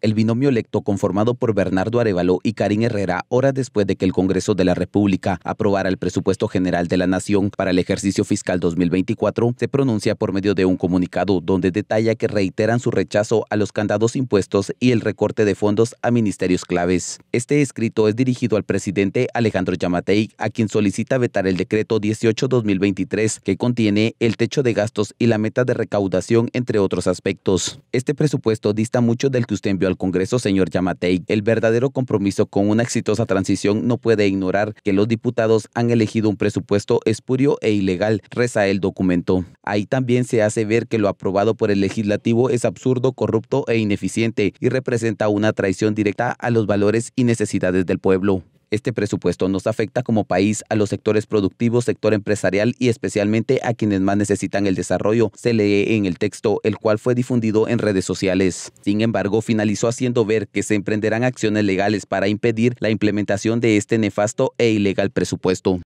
el binomio electo conformado por Bernardo Arevalo y Karin Herrera, hora después de que el Congreso de la República aprobara el presupuesto general de la Nación para el ejercicio fiscal 2024, se pronuncia por medio de un comunicado donde detalla que reiteran su rechazo a los candados impuestos y el recorte de fondos a ministerios claves. Este escrito es dirigido al presidente Alejandro Yamatei, a quien solicita vetar el decreto 18-2023 que contiene el techo de gastos y la meta de recaudación, entre otros aspectos. Este presupuesto dista mucho del que usted envió el Congreso, señor Yamatei, el verdadero compromiso con una exitosa transición no puede ignorar que los diputados han elegido un presupuesto espurio e ilegal, reza el documento. Ahí también se hace ver que lo aprobado por el legislativo es absurdo, corrupto e ineficiente y representa una traición directa a los valores y necesidades del pueblo. Este presupuesto nos afecta como país a los sectores productivos, sector empresarial y especialmente a quienes más necesitan el desarrollo, se lee en el texto, el cual fue difundido en redes sociales. Sin embargo, finalizó haciendo ver que se emprenderán acciones legales para impedir la implementación de este nefasto e ilegal presupuesto.